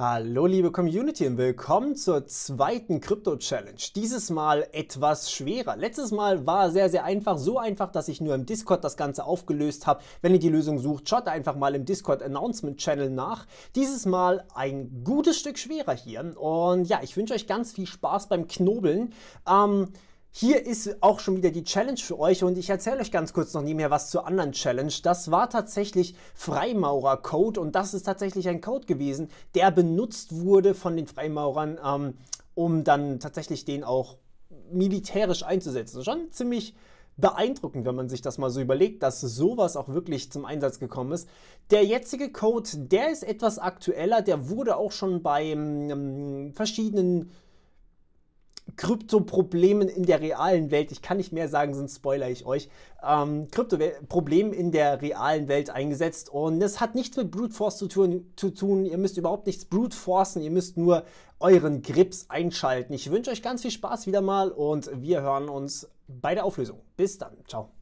Hallo liebe Community und willkommen zur zweiten Krypto Challenge. Dieses Mal etwas schwerer. Letztes Mal war sehr, sehr einfach. So einfach, dass ich nur im Discord das Ganze aufgelöst habe. Wenn ihr die Lösung sucht, schaut einfach mal im Discord Announcement Channel nach. Dieses Mal ein gutes Stück schwerer hier. Und ja, ich wünsche euch ganz viel Spaß beim Knobeln. Ähm, hier ist auch schon wieder die Challenge für euch und ich erzähle euch ganz kurz noch nie mehr was zur anderen Challenge. Das war tatsächlich Freimaurer-Code und das ist tatsächlich ein Code gewesen, der benutzt wurde von den Freimaurern, ähm, um dann tatsächlich den auch militärisch einzusetzen. Schon ziemlich beeindruckend, wenn man sich das mal so überlegt, dass sowas auch wirklich zum Einsatz gekommen ist. Der jetzige Code, der ist etwas aktueller, der wurde auch schon bei ähm, verschiedenen Krypto-Problemen in der realen Welt, ich kann nicht mehr sagen, sonst spoilere ich euch, ähm, Krypto-Problemen in der realen Welt eingesetzt. Und das hat nichts mit Brute Force zu tun, zu tun. Ihr müsst überhaupt nichts Brute Forcen, ihr müsst nur euren Grips einschalten. Ich wünsche euch ganz viel Spaß wieder mal und wir hören uns bei der Auflösung. Bis dann, ciao.